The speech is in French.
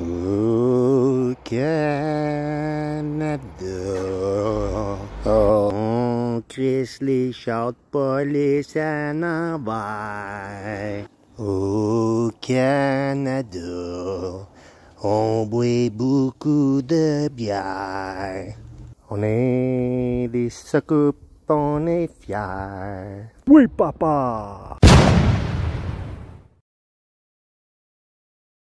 Au Canada, on crisse les chars de police à l'envers. Au Canada, on boit beaucoup de bière. On est des secoupes, on est fiers. Oui, papa!